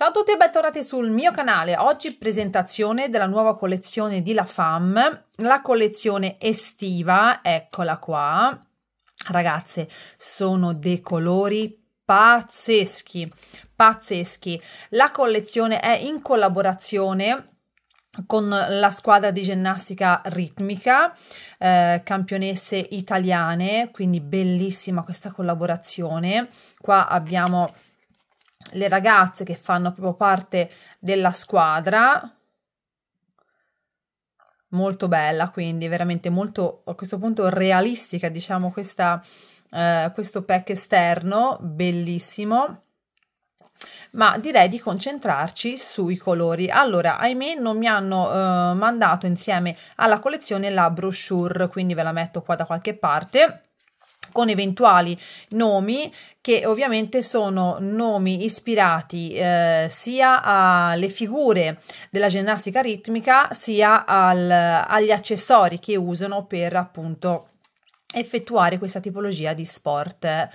Ciao a tutti e bentornati sul mio canale. Oggi presentazione della nuova collezione di La Femme, la collezione estiva, eccola qua. Ragazze, sono dei colori pazzeschi, pazzeschi. La collezione è in collaborazione con la squadra di ginnastica ritmica, eh, campionesse italiane, quindi bellissima questa collaborazione. Qua abbiamo le ragazze che fanno proprio parte della squadra molto bella quindi veramente molto a questo punto realistica diciamo questa, eh, questo pack esterno bellissimo ma direi di concentrarci sui colori allora ahimè non mi hanno eh, mandato insieme alla collezione la brochure quindi ve la metto qua da qualche parte con eventuali nomi che ovviamente sono nomi ispirati eh, sia alle figure della ginnastica ritmica sia al, agli accessori che usano per appunto effettuare questa tipologia di sport.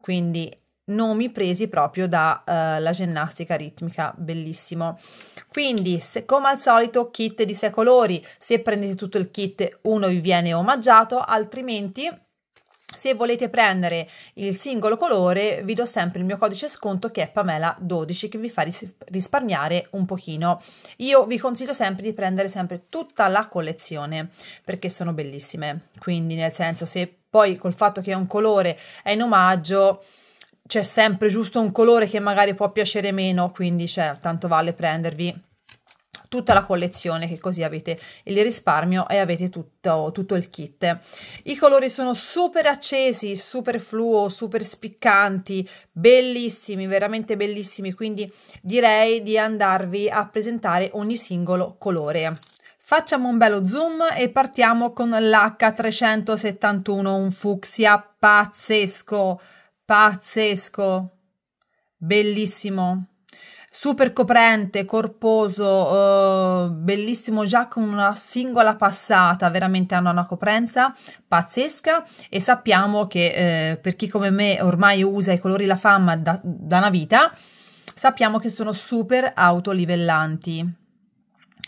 Quindi nomi presi proprio dalla eh, uh, ginnastica ritmica, bellissimo. Quindi, se, come al solito, kit di sei colori, se prendete tutto il kit uno vi viene omaggiato, altrimenti... Se volete prendere il singolo colore vi do sempre il mio codice sconto che è Pamela12 che vi fa risparmiare un pochino. Io vi consiglio sempre di prendere sempre tutta la collezione perché sono bellissime, quindi nel senso se poi col fatto che è un colore è in omaggio c'è sempre giusto un colore che magari può piacere meno, quindi cioè, tanto vale prendervi tutta la collezione che così avete il risparmio e avete tutto, tutto il kit. I colori sono super accesi, super fluo, super spiccanti, bellissimi, veramente bellissimi, quindi direi di andarvi a presentare ogni singolo colore. Facciamo un bello zoom e partiamo con l'H371, un fucsia pazzesco pazzesco, bellissimo, super coprente, corposo, eh, bellissimo già con una singola passata, veramente hanno una coprenza pazzesca e sappiamo che eh, per chi come me ormai usa i colori La Fama da, da una vita, sappiamo che sono super autolivellanti.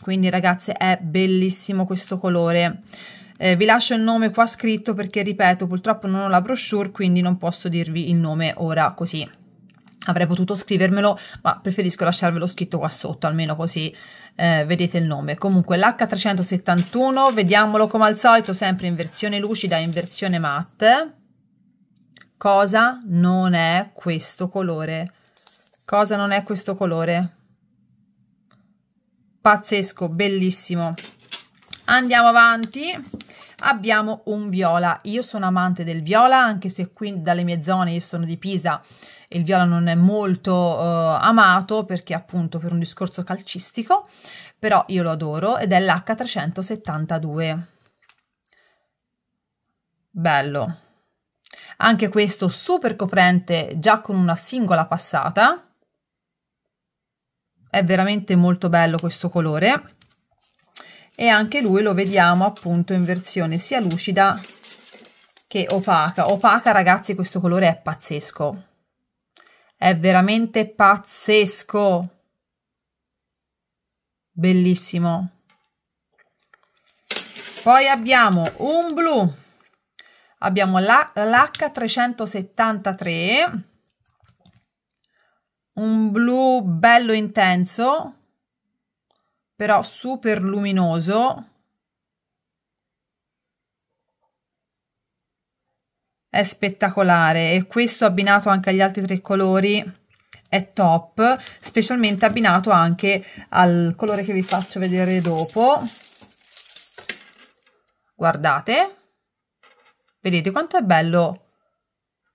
Quindi ragazze è bellissimo questo colore eh, vi lascio il nome qua scritto perché, ripeto, purtroppo non ho la brochure, quindi non posso dirvi il nome ora così. Avrei potuto scrivermelo, ma preferisco lasciarvelo scritto qua sotto, almeno così eh, vedete il nome. Comunque l'H371, vediamolo come al solito, sempre in versione lucida in versione matte. Cosa non è questo colore? Cosa non è questo colore? Pazzesco, bellissimo. Andiamo avanti abbiamo un viola. Io sono amante del viola, anche se qui dalle mie zone, io sono di Pisa, il viola non è molto uh, amato perché appunto per un discorso calcistico, però io lo adoro ed è l'H372. Bello. Anche questo super coprente già con una singola passata. È veramente molto bello questo colore e anche lui lo vediamo appunto in versione sia lucida che opaca. Opaca ragazzi questo colore è pazzesco, è veramente pazzesco, bellissimo. Poi abbiamo un blu, abbiamo l'H373, un blu bello intenso però super luminoso. È spettacolare e questo abbinato anche agli altri tre colori è top, specialmente abbinato anche al colore che vi faccio vedere dopo. Guardate, vedete quanto è bello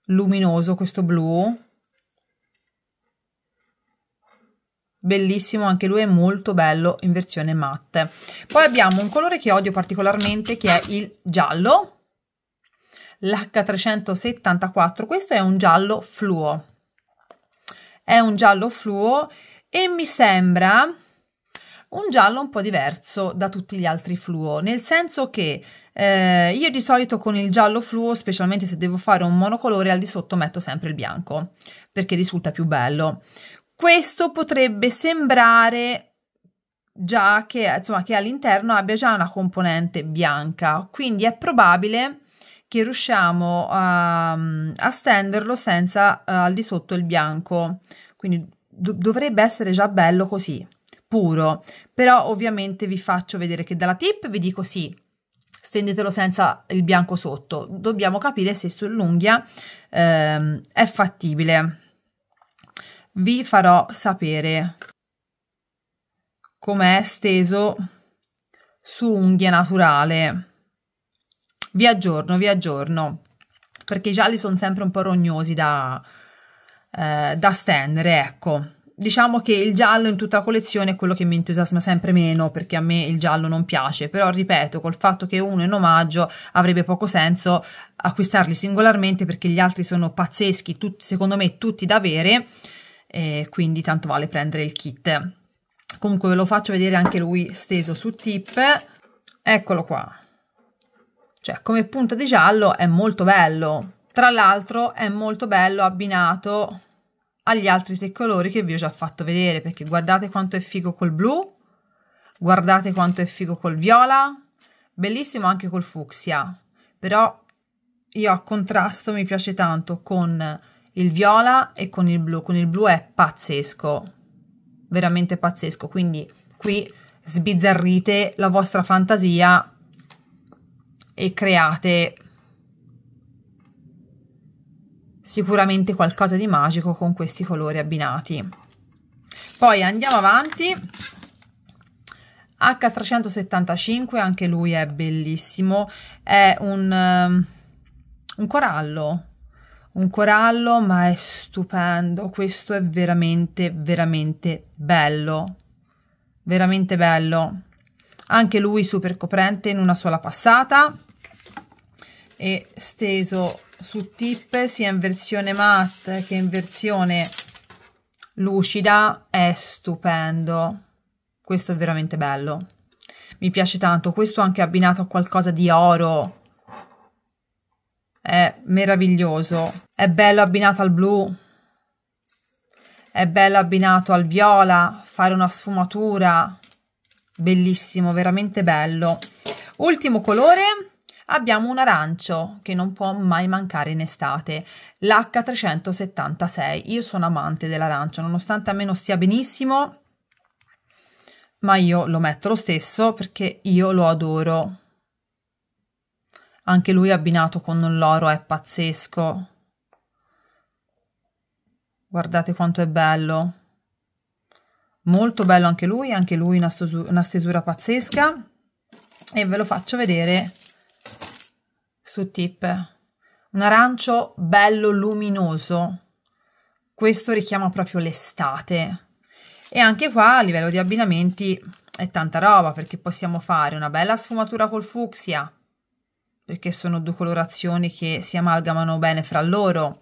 luminoso questo blu bellissimo anche lui è molto bello in versione matte poi abbiamo un colore che odio particolarmente che è il giallo l'H374 questo è un giallo fluo è un giallo fluo e mi sembra un giallo un po' diverso da tutti gli altri fluo nel senso che eh, io di solito con il giallo fluo specialmente se devo fare un monocolore al di sotto metto sempre il bianco perché risulta più bello questo potrebbe sembrare già che, insomma, che all'interno abbia già una componente bianca, quindi è probabile che riusciamo a, a stenderlo senza uh, al di sotto il bianco, quindi do dovrebbe essere già bello così, puro, però ovviamente vi faccio vedere che dalla tip vi dico sì, stendetelo senza il bianco sotto, dobbiamo capire se sull'unghia ehm, è fattibile vi farò sapere come è esteso su unghia naturale. Vi aggiorno, vi aggiorno, perché i gialli sono sempre un po' rognosi da, eh, da stendere, ecco. Diciamo che il giallo in tutta la collezione è quello che mi entusiasma sempre meno perché a me il giallo non piace, però ripeto, col fatto che uno è in omaggio avrebbe poco senso acquistarli singolarmente perché gli altri sono pazzeschi, tut- secondo me tutti da avere e quindi tanto vale prendere il kit. Comunque ve lo faccio vedere anche lui steso su tip. Eccolo qua. Cioè, come punta di giallo è molto bello. Tra l'altro è molto bello abbinato agli altri tre colori che vi ho già fatto vedere, perché guardate quanto è figo col blu, guardate quanto è figo col viola, bellissimo anche col fucsia, però io a contrasto mi piace tanto con il viola e con il blu. Con il blu è pazzesco, veramente pazzesco. Quindi qui sbizzarrite la vostra fantasia e create sicuramente qualcosa di magico con questi colori abbinati. Poi andiamo avanti. H375, anche lui è bellissimo, è un, um, un corallo, un corallo, ma è stupendo. Questo è veramente, veramente bello. Veramente bello. Anche lui super coprente in una sola passata. E steso su tip sia in versione matte che in versione lucida. È stupendo. Questo è veramente bello. Mi piace tanto. Questo anche abbinato a qualcosa di oro è meraviglioso. È bello abbinato al blu. È bello abbinato al viola. Fare una sfumatura. Bellissimo, veramente bello. Ultimo colore abbiamo un arancio che non può mai mancare in estate, l'H376. Io sono amante dell'arancio, nonostante a me non stia benissimo, ma io lo metto lo stesso perché io lo adoro anche lui abbinato con l'oro è pazzesco. Guardate quanto è bello. Molto bello anche lui, anche lui una, una stesura pazzesca. E ve lo faccio vedere su tip. Un arancio bello luminoso. Questo richiama proprio l'estate. E anche qua a livello di abbinamenti è tanta roba perché possiamo fare una bella sfumatura col fucsia, perché sono due colorazioni che si amalgamano bene fra loro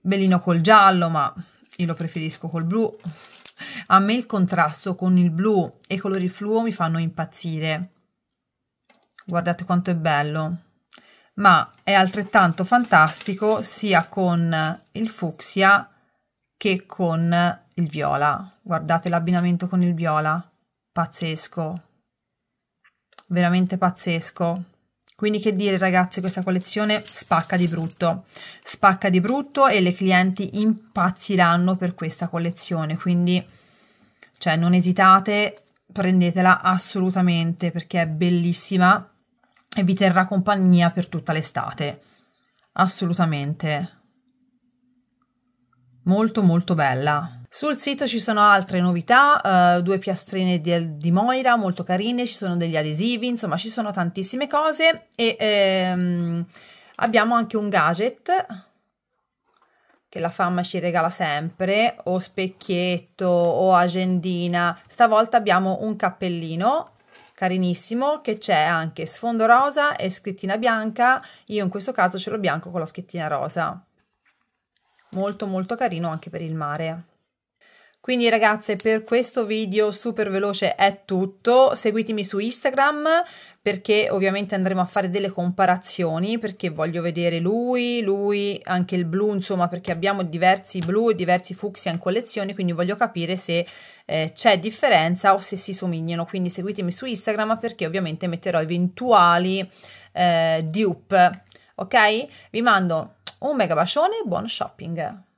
bellino col giallo ma io lo preferisco col blu a me il contrasto con il blu e i colori fluo mi fanno impazzire guardate quanto è bello ma è altrettanto fantastico sia con il fucsia che con il viola guardate l'abbinamento con il viola pazzesco veramente pazzesco. Quindi che dire ragazzi, questa collezione spacca di brutto, spacca di brutto e le clienti impazziranno per questa collezione, quindi cioè, non esitate, prendetela assolutamente perché è bellissima e vi terrà compagnia per tutta l'estate, assolutamente. Molto molto bella. Sul sito ci sono altre novità, uh, due piastrine di, di, Moira molto carine, ci sono degli adesivi, insomma ci sono tantissime cose e ehm, abbiamo anche un gadget che la fama ci regala sempre, o specchietto o agendina, stavolta abbiamo un cappellino carinissimo che c'è anche sfondo rosa e scrittina bianca, io in questo caso ce l'ho bianco con la scrittina rosa, molto molto carino anche per il mare. Quindi ragazze per questo video super veloce è tutto, seguitemi su Instagram perché ovviamente andremo a fare delle comparazioni perché voglio vedere lui, lui, anche il blu insomma perché abbiamo diversi blu e diversi fucsia in collezione quindi voglio capire se eh, c'è differenza o se si somigliano quindi seguitemi su Instagram perché ovviamente metterò eventuali eh, dupe ok? Vi mando un mega bacione e buon shopping!